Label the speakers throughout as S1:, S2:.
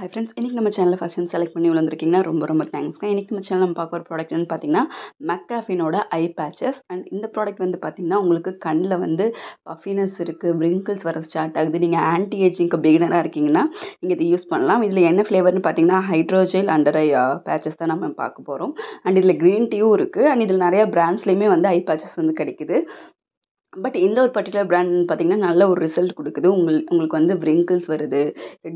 S1: hi friends இன்றைக்கி நம்ம சேனலில் ஃபஸ்ட் டைம் செலக்ட் பண்ணி வந்திருக்கீங்கன்னா ரொம்ப ரொம்ப தேங்க்ஸ்ங்க இன்றைக்கி நம்ம சேனல் நம்ம பார்க்க ஒரு ப்ராடக்ட் வந்து பார்த்திங்கன்னா மெக்காஃபினோட ஐ பேச்சஸ் அண்ட் இந்த ப்ராடக்ட் வந்து பார்த்திங்கன்னா உங்களுக்கு கண்ணில் வந்து பஃபினஸ் இருக்குது ப்ரிங்கிள்ஸ் வர ஸ்டார்ட் ஆகுது நீங்கள் ஆன்டி ஏஜிங்க்கு பிகினராக இருக்கீங்கன்னா நீங்கள் இதை யூஸ் பண்ணலாம் இதில் என்ன ஃப்ளேவர்னு பார்த்தீங்கன்னா ஹைட்ரோஜெல் அண்டர் ஐ பேச்சஸ் தான் நம்ம பார்க்க போகிறோம் அண்ட் இதில் க்ரீன் டீயும் இருக்குது அண்ட் இதில் நிறையா பிராண்ட்ஸ்லேயுமே வந்து ஐ பேச்சஸ் வந்து கிடைக்குது பட் இந்த ஒரு பர்டிகுலர் ப்ராண்டுன்னு பார்த்தீங்கன்னா நல்ல ஒரு ரிசல்ட் கொடுக்குது உங்கள் உங்களுக்கு வந்து விரிங்கிள்ஸ் வருது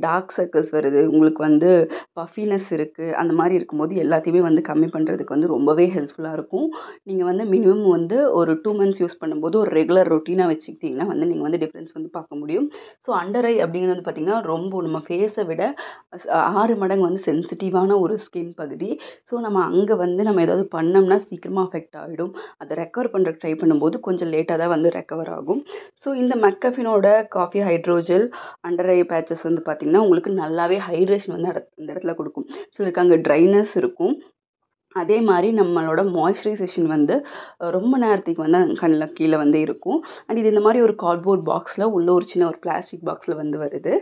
S1: டார்க் சர்க்கிள்ஸ் வருது உங்களுக்கு வந்து பஃபினஸ் இருக்குது அந்த மாதிரி இருக்கும்போது எல்லாத்தையுமே வந்து கம்மி பண்ணுறதுக்கு வந்து ரொம்பவே ஹெல்ப்ஃபுல்லாக இருக்கும் நீங்கள் வந்து மினிமம் வந்து ஒரு டூ மந்த்ஸ் யூஸ் பண்ணும்போது ஒரு ரெகுலர் ரொட்டீனாக வச்சுக்கிட்டிங்கன்னா வந்து நீங்கள் வந்து டிஃப்ரென்ஸ் வந்து பார்க்க முடியும் ஸோ அண்டர் ஐ அப்படிங்கிறது வந்து பார்த்திங்கன்னா ரொம்ப நம்ம ஃபேஸை விட ஆறு மடங்கு வந்து சென்சிட்டிவான ஒரு ஸ்கின் பகுதி ஸோ நம்ம அங்கே வந்து நம்ம ஏதாவது பண்ணோம்னா சீக்கிரமாக அஃபெக்ட் ஆகிடும் அதை ரெக்கவர் பண்ணுறதுக்கு ட்ரை பண்ணும்போது கொஞ்சம் லேட்டாக தான் வந்து வந்து ரெக்கவர் ஆகும் ஸோ இந்த மெக்கஃபினோட coffee hydrogel under eye patches வந்து பார்த்திங்கன்னா உங்களுக்கு நல்லாவே ஹைட்ரேஷன் வந்து இந்த இடத்துல கொடுக்கும் சிலருக்கு அங்கே ட்ரைனஸ் இருக்கும் அதே மாதிரி நம்மளோட மாய்ஸ்சரைசேஷன் வந்து ரொம்ப நேரத்துக்கு வந்து கண்ணில் கீழே வந்து இருக்கும் அண்ட் இது இந்த மாதிரி ஒரு கார்ட்போர்ட் பாக்ஸில் உள்ள ஒரு சின்ன ஒரு பிளாஸ்டிக் பாக்ஸில் வந்து வருது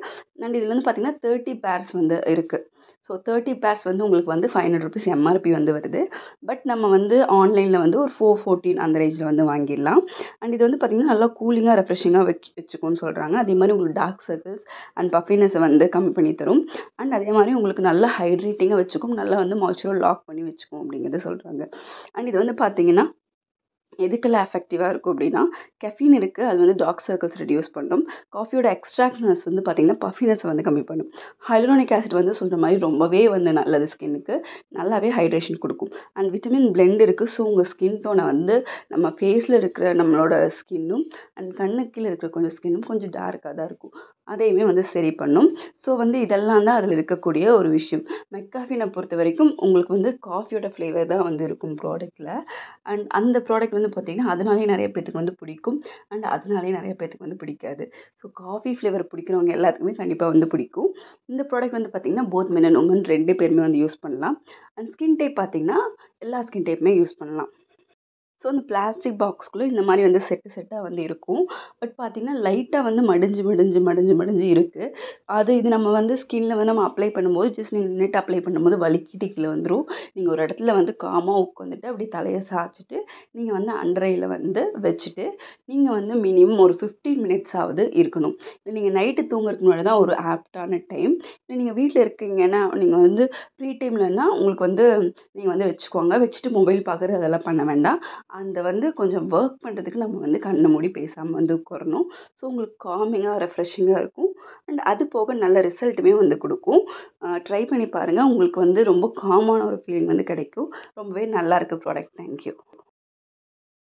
S1: அண்ட் இதில் வந்து பார்த்திங்கன்னா தேர்ட்டி பேர்ஸ் வந்து இருக்குது ஸோ தேர்ட்டி பேர்ஸ் வந்து உங்களுக்கு வந்து ஃபைவ் ஹண்ட்ரட் ருபீஸ் எம்ஆர்பி வந்து வருது பட் நம்ம வந்து ஆன்லைனில் வந்து ஒரு ஃபோர் ஃபோர்டீன் அந்த ரேஞ்சில் வந்து வாங்கிடலாம் அண்ட் இது வந்து பார்த்திங்கன்னா நல்லா கூலிங்காக ரெஃப்ரெஷிங்காக வச்சு வச்சுக்கோன்னு சொல்கிறாங்க அதே மாதிரி உங்களுக்கு டார்க் சர்க்கிள்ஸ் அண்ட் பஃபினஸை வந்து கம்மி பண்ணி தரும் அண்ட் அதே மாதிரி உங்களுக்கு நல்லா ஹைட்ரேட்டிங்காக வச்சுக்கும் நல்லா வந்து மாய்ச்சரல் லாக் பண்ணி வச்சுக்கும் அப்படிங்கிறத சொல்கிறாங்க அண்ட் இது வந்து பார்த்திங்கன்னா எதுக்கெல்லாம் எஃபெக்டிவாக இருக்கும் அப்படின்னா கெஃபின் இருக்குது அது வந்து டார்க் சர்க்கிள்ஸ் ரெடியூஸ் பண்ணும் காஃபியோட எக்ஸ்ட்ராக்ட்னஸ் வந்து பார்த்திங்கன்னா பஃபினஸ் வந்து கம்மி பண்ணும் ஹைலோனிக் ஆசிட் வந்து சொல்கிற மாதிரி ரொம்பவே வந்து நல்லது ஸ்கின்னுக்கு நல்லாவே ஹைட்ரேஷன் கொடுக்கும் அண்ட் விட்டமின் பிளெண்ட் இருக்குது ஸோ உங்கள் ஸ்கின் டோனை வந்து நம்ம ஃபேஸில் இருக்கிற நம்மளோட ஸ்கின்னும் அண்ட் கண்ணுக்கில் இருக்கிற கொஞ்சம் ஸ்கின்னும் கொஞ்சம் டார்க்காக தான் இருக்கும் அதையுமே வந்து சரி பண்ணும் ஸோ வந்து இதெல்லாம் தான் அதில் இருக்கக்கூடிய ஒரு விஷயம் மெக்காஃபினை பொறுத்த வரைக்கும் உங்களுக்கு வந்து காஃபியோட ஃப்ளேவர் தான் வந்து இருக்கும் ப்ராடக்ட்டில் அண்ட் அந்த ப்ராடக்ட் வந்து பார்த்திங்கன்னா அதனாலே நிறைய பேத்துக்கு வந்து பிடிக்கும் அண்ட் அதனாலே நிறைய பேத்துக்கு வந்து பிடிக்காது ஸோ காஃபி ஃப்ளேவர் பிடிக்கிறவங்க எல்லாத்துக்குமே கண்டிப்பாக வந்து பிடிக்கும் இந்த ப்ராடக்ட் வந்து பார்த்திங்கன்னா போத் மென் அண்ட் உமன் ரெண்டு பேருமே வந்து யூஸ் பண்ணலாம் அண்ட் ஸ்கின் டைப் பார்த்திங்கன்னா எல்லா ஸ்கின் டைப்புமே யூஸ் பண்ணலாம் ஸோ அந்த பிளாஸ்டிக் பாக்ஸ்குள்ளே இந்த மாதிரி வந்து செட்டு செட்டாக வந்து இருக்கும் பட் பார்த்திங்கன்னா லைட்டாக வந்து மடிஞ்சு மடிஞ்சு மடிஞ்சு மடிஞ்சு இருக்குது அது இது நம்ம வந்து ஸ்கின்ல வந்து நம்ம அப்ளை பண்ணும்போது ஜஸ்ட் நீங்கள் நெட் அப்ளை பண்ணும்போது வலிக்கிட்டு வந்துடும் நீங்கள் ஒரு இடத்துல வந்து காமாக உட்காந்துட்டு அப்படி தலையை சாய்ச்சிட்டு நீங்கள் வந்து அண்டரையில் வந்து வச்சுட்டு நீங்கள் வந்து மினிமம் ஒரு ஃபிஃப்டீன் மினிட்ஸ் ஆகுது இருக்கணும் இல்லை நீங்கள் நைட்டு தூங்குறதுக்கு முன்னாடி தான் ஒரு ஆப்டான டைம் இல்லை நீங்கள் வீட்டில் இருக்கீங்கன்னா நீங்கள் வந்து ஃப்ரீ டைம்லன்னா உங்களுக்கு வந்து நீங்கள் வந்து வச்சுக்கோங்க வச்சுட்டு மொபைல் பார்க்குறது அதெல்லாம் பண்ண வேண்டாம் அந்த வந்து கொஞ்சம் ஒர்க் பண்ணுறதுக்கு நம்ம வந்து கண்ணை மூடி பேசாமல் வந்து உட்காரணும் ஸோ உங்களுக்கு காமிங்காக ரெஃப்ரெஷிங்காக இருக்கும் அண்ட் அது போக நல்ல ரிசல்ட்டுமே வந்து கொடுக்கும் ட்ரை பண்ணி பாருங்கள் உங்களுக்கு வந்து ரொம்ப காமான ஒரு ஃபீலிங் வந்து கிடைக்கும் ரொம்பவே நல்லாயிருக்கு ப்ராடக்ட் தேங்க்யூ